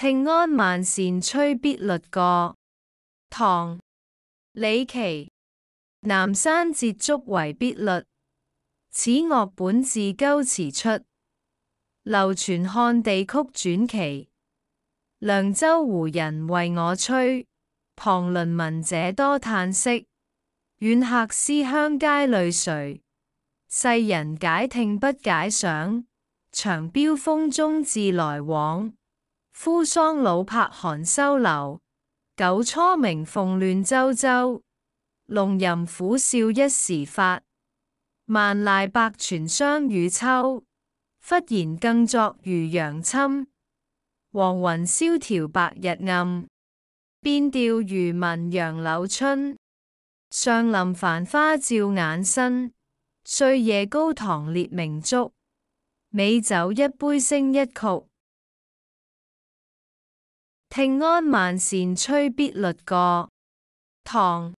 听安万善吹必律歌，唐李琦，南山节竹为必律，此乐本自鸠词出，流传汉地曲转奇。凉州胡人为我吹，旁邻闻者多叹息。远客思乡皆泪垂，世人解听不解想。长飙风中自来往。枯桑老柏寒修飕，九初明凤乱啾啾。龙吟虎啸一时发，万籁百泉相与秋。忽然更作渔阳侵，黄云萧条白日暗，变调如民杨柳春。上林繁花照眼身，岁夜高堂列明烛，美酒一杯升一曲。庆安万善吹必律歌，唐·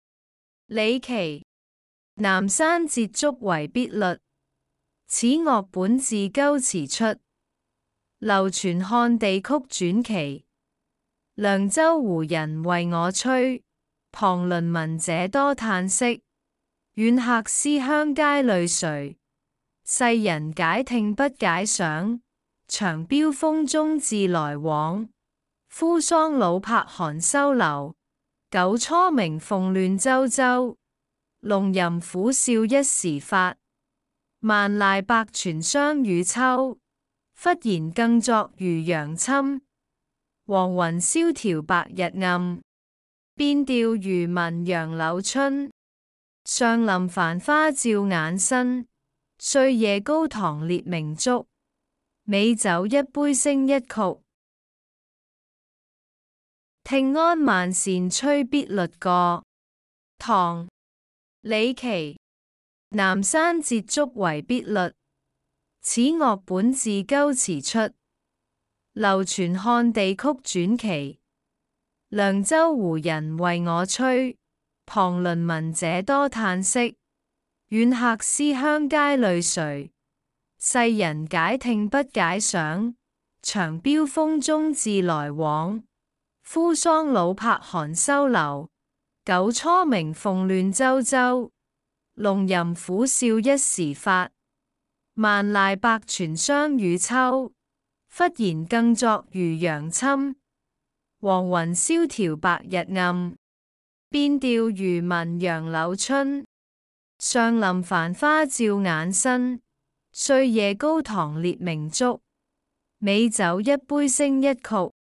李琦南山节竹为必律，此乐本自鸠词出。流传汉地曲转奇，凉州胡人为我吹。旁邻闻者多叹息，远客思乡皆泪垂。世人解听不解想。长飙风中自来往。枯桑老柏寒修飕，九初明凤乱啾啾。龙吟虎啸一时发，万籁百泉相与秋。忽然更作渔阳侵，黄云萧条白日暗。变调如民杨柳春，上林繁花照眼身，岁夜高堂列明烛，美酒一杯升一曲。《听安万善吹必律歌》唐·李琦南山节竹为必律，此乐本自鸠兹出。流传汉地曲转奇，凉州胡人为我吹。旁邻闻者多叹息，远客思乡皆泪垂。世人解听不解想。长飙风中自来往。枯桑老柏寒修飕，九初明凤乱啾啾。龙吟虎啸一时发，万籁百泉相与秋。忽然更作渔阳侵，黄云萧条白日暗。变调渔民杨柳春，上林繁花照眼身，岁夜高堂列明烛，美酒一杯升一曲。